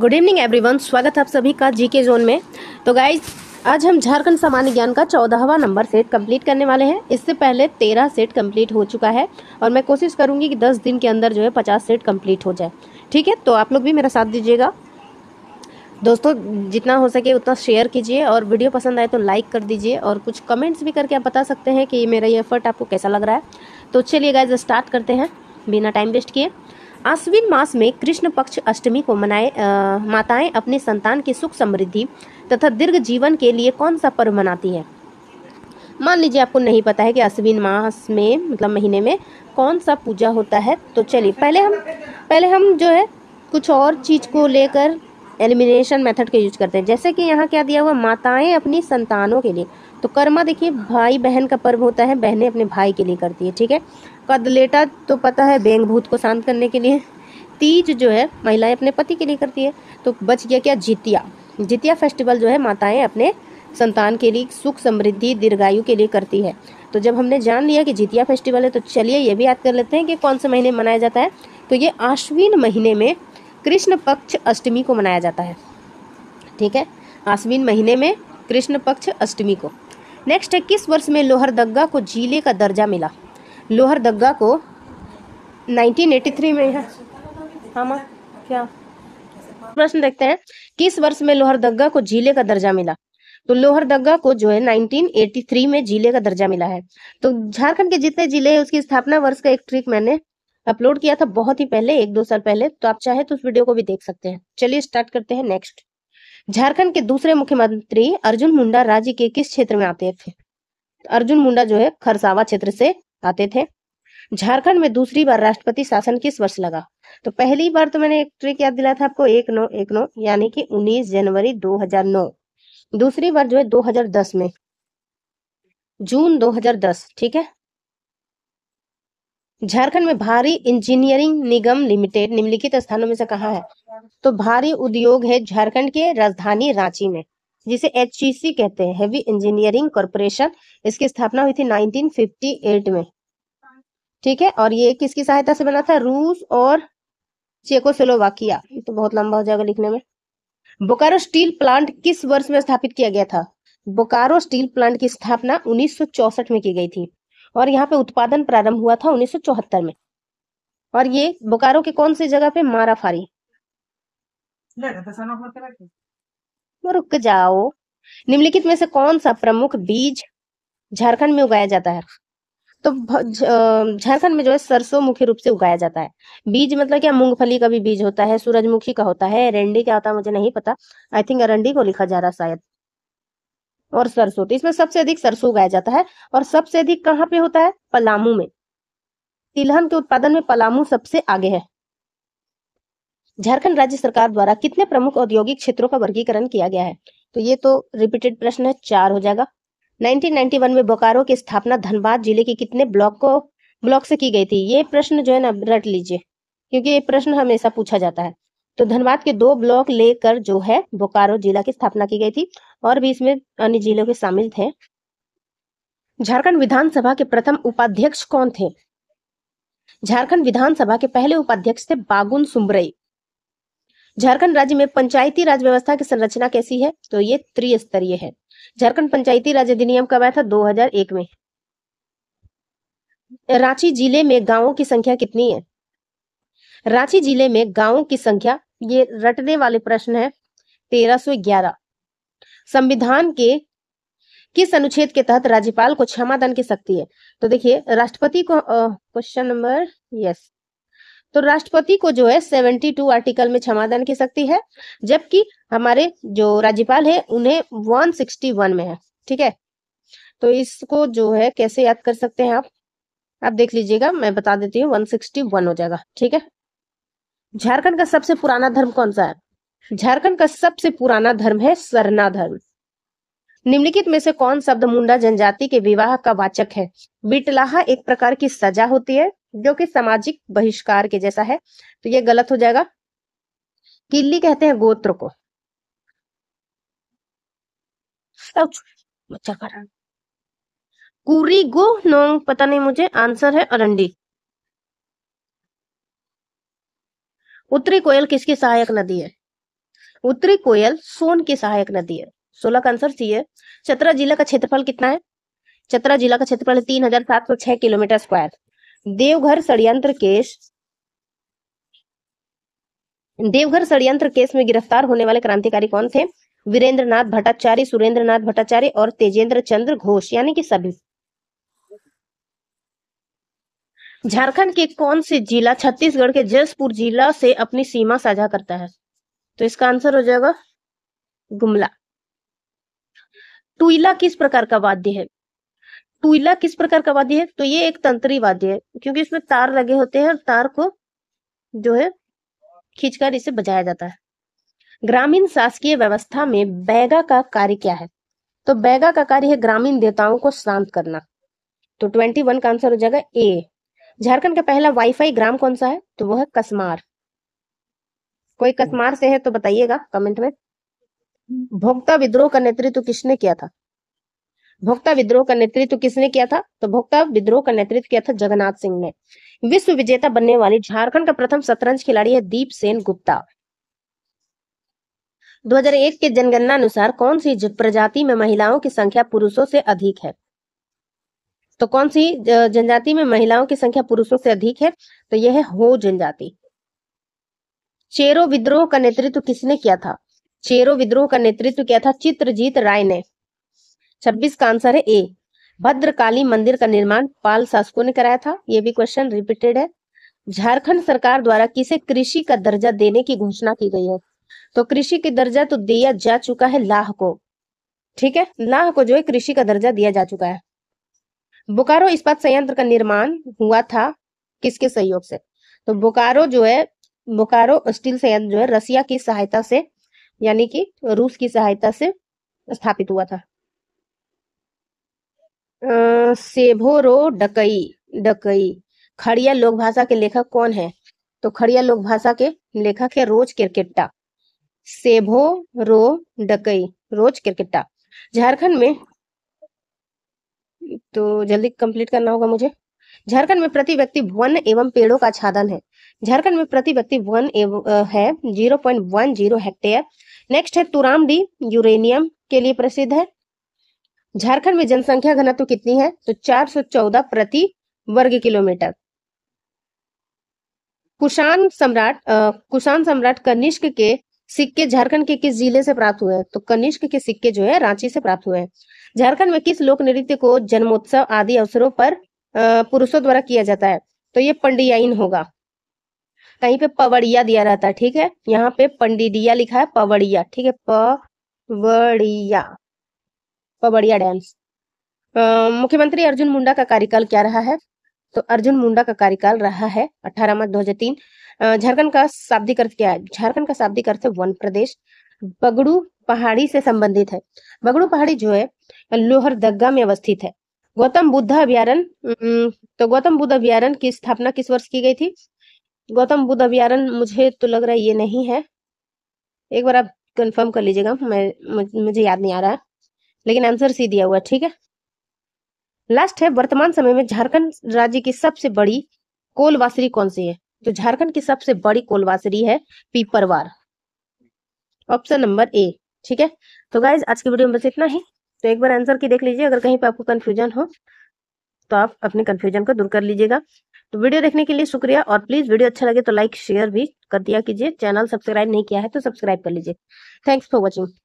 Good evening everyone स्वागत है आप सभी का जीके जोन में तो गाइज आज हम झारखंड सामान्य ज्ञान का चौदहवा नंबर सेट कंप्लीट करने वाले हैं इससे पहले तेरह सेट कंप्लीट हो चुका है और मैं कोशिश करूंगी कि दस दिन के अंदर जो है पचास सेट कंप्लीट हो जाए ठीक है तो आप लोग भी मेरा साथ दीजिएगा दोस्तों जितना हो सके उतना शेयर कीजिए और वीडियो पसंद आए तो लाइक कर दीजिए और कुछ कमेंट्स भी करके आप बता सकते हैं कि मेरा ये एफर्ट आपको कैसा लग रहा है तो चलिए गाइज स्टार्ट करते हैं बिना टाइम वेस्ट किए आश्विन मास में कृष्ण पक्ष अष्टमी को मनाए माताएं अपने संतान की सुख समृद्धि तथा दीर्घ जीवन के लिए कौन सा पर्व मनाती है मान लीजिए आपको नहीं पता है कि अश्विन मास में मतलब महीने में कौन सा पूजा होता है तो चलिए पहले हम पहले हम जो है कुछ और चीज़ को लेकर एलिमिनेशन मेथड का यूज करते हैं जैसे कि यहाँ क्या दिया हुआ माताएं अपनी संतानों के लिए तो कर्मा देखिए भाई बहन का पर्व होता है बहनें अपने भाई के लिए करती है ठीक है कदलेटा तो पता है बेंग भूत को शांत करने के लिए तीज जो है महिलाएं अपने पति के लिए करती है तो बच गया क्या जितिया जितिया फेस्टिवल जो है माताएं अपने संतान के लिए सुख समृद्धि दीर्घायु के लिए करती है तो जब हमने जान लिया कि जितिया फेस्टिवल है तो चलिए ये भी याद कर लेते हैं कि कौन से महीने मनाया जाता है तो ये आश्विन महीने में कृष्ण पक्ष अष्टमी को मनाया जाता है ठीक है आश्विन महीने में कृष्ण पक्ष अष्टमी को नेक्स्ट है किस वर्ष में लोहरदगा को जिले का दर्जा मिला लोहरदगा को 1983 में है हाँ माँ क्या प्रश्न देखते हैं किस वर्ष में लोहरदगा को जिले का दर्जा मिला तो लोहरदगा को जो है 1983 में जिले का दर्जा मिला है तो झारखंड के जितने जिले हैं उसकी स्थापना वर्ष का एक ट्रिक मैंने अपलोड किया था बहुत ही पहले एक दो साल पहले तो आप चाहे तो उस वीडियो को भी देख सकते हैं चलिए स्टार्ट करते हैं नेक्स्ट झारखंड के दूसरे मुख्यमंत्री अर्जुन मुंडा राज्य के किस क्षेत्र में आते थे अर्जुन मुंडा जो है खरसावा क्षेत्र से आते थे झारखंड में दूसरी बार राष्ट्रपति शासन किस वर्ष लगा तो पहली बार तो मैंने एक ट्रिक याद दिलाया था आपको एक नौ एक नौ यानी कि 19 जनवरी 2009 दूसरी बार जो है 2010 में जून 2010 ठीक है झारखंड में भारी इंजीनियरिंग निगम लिमिटेड निम्नलिखित स्थानों में से कहा है तो भारी उद्योग है झारखंड के राजधानी रांची में जिसे एच कहते हैं हेवी इंजीनियरिंग कॉरपोरेशन इसकी स्थापना हुई थी 1958 में ठीक है और ये किसकी सहायता से बना था रूस और चेकोस्लोवाकिया तो बहुत लंबा हो जाएगा लिखने में बोकारो स्टील प्लांट किस वर्ष में स्थापित किया गया था बोकारो स्टील प्लांट की स्थापना उन्नीस में की गई थी और यहाँ पे उत्पादन प्रारंभ हुआ था उन्नीस में और ये बोकारो के कौन सी जगह पे फारी रुक जाओ निम्नलिखित में से कौन सा प्रमुख बीज झारखंड में उगाया जाता है तो झारखंड में जो है सरसों मुख्य रूप से उगाया जाता है बीज मतलब क्या मूंगफली का भी बीज होता है सूरजमुखी का होता है अरंडी क्या होता है मुझे नहीं पता आई थिंक अरंडी को लिखा जा रहा शायद और सरसों तो इसमें सबसे अधिक सरसों उगाया जाता है और सबसे अधिक कहाँ पे होता है पलामू में तिलहन के उत्पादन में पलामू सबसे आगे है झारखंड राज्य सरकार द्वारा कितने प्रमुख औद्योगिक क्षेत्रों का वर्गीकरण किया गया है तो ये तो रिपीटेड प्रश्न है चार हो जाएगा 1991 में बोकारो की स्थापना धनबाद जिले के कितने ब्लॉक को ब्लॉक से की गई थी ये प्रश्न जो है ना रट लीजिए क्योंकि ये प्रश्न हमेशा पूछा जाता है तो धनबाद के दो ब्लॉक लेकर जो है बोकारो जिला की स्थापना की गई थी और भी इसमें अन्य जिलों के शामिल थे झारखंड विधानसभा के प्रथम उपाध्यक्ष कौन थे झारखंड विधानसभा के पहले उपाध्यक्ष थे बागुन सुमरई झारखंड राज्य में पंचायती राज व्यवस्था की संरचना कैसी है तो ये त्रिस्तरीय है झारखंड पंचायती राज अधिनियम कब आया था 2001 में रांची जिले में गांवों की संख्या कितनी है रांची जिले में गांवों की संख्या ये रटने वाले प्रश्न है तेरह ग्यारह संविधान के किस अनुच्छेद के तहत राज्यपाल को क्षमा दान की शक्ति है तो देखिए राष्ट्रपति को क्वेश्चन नंबर यस तो राष्ट्रपति को जो है सेवेंटी टू आर्टिकल में क्षमा दान की शक्ति है जबकि हमारे जो राज्यपाल है उन्हें वन सिक्सटी वन में है ठीक है तो इसको जो है कैसे याद कर सकते हैं आप आप देख लीजिएगा मैं बता देती हूँ वन सिक्सटी वन हो जाएगा ठीक है झारखंड का सबसे पुराना धर्म कौन सा है झारखंड का सबसे पुराना धर्म है सरना धर्म निम्नलिखित में से कौन शब्द मुंडा जनजाति के विवाह का वाचक है बिटलाहा एक प्रकार की सजा होती है जो कि सामाजिक बहिष्कार के जैसा है तो यह गलत हो जाएगा किल्ली कहते हैं गोत्र को कुरी गो नोंग पता नहीं मुझे आंसर है अरंडी उत्तरी कोयल किसकी सहायक नदी है उत्तरी कोयल सोन की सहायक नदी है सोलह का आंसर सी है चतरा जिला का क्षेत्रफल कितना है चतरा जिला का क्षेत्रफल है तीन हजार सात सौ छह किलोमीटर स्क्वायर देवघर षडयंत्र केस देवघर षडयंत्र केस में गिरफ्तार होने वाले क्रांतिकारी कौन थे वीरेंद्रनाथ भट्टाचार्य सुरेंद्रनाथ भट्टाचार्य और तेजेंद्र चंद्र घोष यानी कि सभी झारखंड के कौन से जिला छत्तीसगढ़ के जसपुर जिला से अपनी सीमा साझा करता है तो इसका आंसर हो जाएगा गुमला टुईला किस प्रकार का वाद्य है टुईला किस प्रकार का वाद्य है तो ये एक तंत्री वाद्य है क्योंकि इसमें तार लगे होते हैं और तार को जो है खींचकर इसे बजाया जाता है ग्रामीण शासकीय व्यवस्था में बैगा का कार्य क्या है तो बैगा का कार्य है ग्रामीण देवताओं को शांत करना तो ट्वेंटी वन का आंसर हो जाएगा ए झारखंड का पहला वाईफाई ग्राम कौन सा है तो वह है कसमार कोई हम्म। कसमार से है तो बताइएगा कमेंट में हम्म। भोक्ता विद्रोह का नेतृत्व किसने किया था भोक्ता विद्रोह का नेतृत्व किसने किया था तो भोक्ता विद्रोह का नेतृत्व किया था जगन्नाथ सिंह ने विश्व विजेता बनने वाली झारखंड का प्रथम शतरंज खिलाड़ी है दीप सेन गुप्ता 2001 के जनगणना अनुसार कौन सी प्रजाति में महिलाओं की संख्या पुरुषों से अधिक है तो कौन सी जनजाति में महिलाओं की संख्या पुरुषों से अधिक है तो यह है हो जनजाति चेरो विद्रोह का नेतृत्व किसने किया था चेरो विद्रोह का नेतृत्व किया था चित्रजीत राय ने छब्बीस का आंसर है ए भद्रकाली मंदिर का निर्माण पाल शासकों ने कराया था यह भी क्वेश्चन रिपीटेड है झारखंड सरकार द्वारा किसे कृषि का दर्जा देने की घोषणा की गई है तो कृषि की दर्जा तो दिया जा चुका है लाह को ठीक है लाह को जो है कृषि का दर्जा दिया जा चुका है बोकारो इस्पात संयंत्र का निर्माण हुआ था किसके सहयोग से तो बोकारो जो है बोकारो स्टील संयंत्र जो है रसिया की सहायता से यानी कि रूस की सहायता से स्थापित हुआ था सेभोरो डकई डकई खड़िया लोक भाषा के लेखक कौन है तो खड़िया लोक भाषा के लेखक है रोज क्रिकेटा सेभो रो डकई रोज क्रिकेटा झारखंड में तो जल्दी कंप्लीट करना होगा मुझे झारखंड में प्रति व्यक्ति वन एवं पेड़ों का छादन है झारखंड में प्रति व्यक्ति वन एवं है zero point one zero hectare next है डी यूरेनियम के लिए प्रसिद्ध है झारखंड में जनसंख्या घनत्व कितनी है तो चौदह प्रति वर्ग किलोमीटर कुषाण सम्राट कुषाण सम्राट कनिष्क के सिक्के झारखंड के किस जिले से प्राप्त हुए तो कनिष्क के सिक्के जो है रांची से प्राप्त हुए हैं झारखंड में किस लोक नृत्य को जन्मोत्सव आदि अवसरों पर पुरुषों द्वारा किया जाता है तो ये पंडियाइन होगा कहीं पे पवड़िया दिया रहता है ठीक है यहाँ पे पंडिडिया लिखा है पवड़िया ठीक है पवड़िया पवड़िया डांस मुख्यमंत्री अर्जुन मुंडा का कार्यकाल क्या रहा है तो अर्जुन मुंडा का कार्यकाल रहा है अठारह मार्च दो हजार तीन झारखंड का शाब्दिक अर्थ क्या है झारखंड का शाब्दिक अर्थ है वन प्रदेश बगड़ू पहाड़ी से संबंधित है बगड़ू पहाड़ी जो है लोहरदगा में अवस्थित है गौतम बुद्ध अभ्यारण तो गौतम बुद्ध अभ्यारण की स्थापना किस वर्ष की गई थी गौतम बुद्ध अभ्यारण मुझे तो लग रहा है ये नहीं है एक बार आप कंफर्म कर लीजिएगा मैं मुझे याद नहीं आ रहा है लेकिन आंसर सी दिया हुआ ठीक है लास्ट है वर्तमान समय में झारखंड राज्य की सबसे बड़ी कोलवासरी कौन सी है तो झारखंड की सबसे बड़ी कोलवासरी है पीपरवार ऑप्शन नंबर ए ठीक है तो गाइज आज की वीडियो में बस इतना ही तो एक बार आंसर की देख लीजिए अगर कहीं पर आपको कन्फ्यूजन हो तो आप अपने कन्फ्यूजन को दूर कर लीजिएगा तो वीडियो देखने के लिए शुक्रिया और प्लीज़ वीडियो अच्छा लगे तो लाइक शेयर भी कर दिया कीजिए चैनल सब्सक्राइब नहीं किया है तो सब्सक्राइब कर लीजिए थैंक्स फॉर वॉचिंग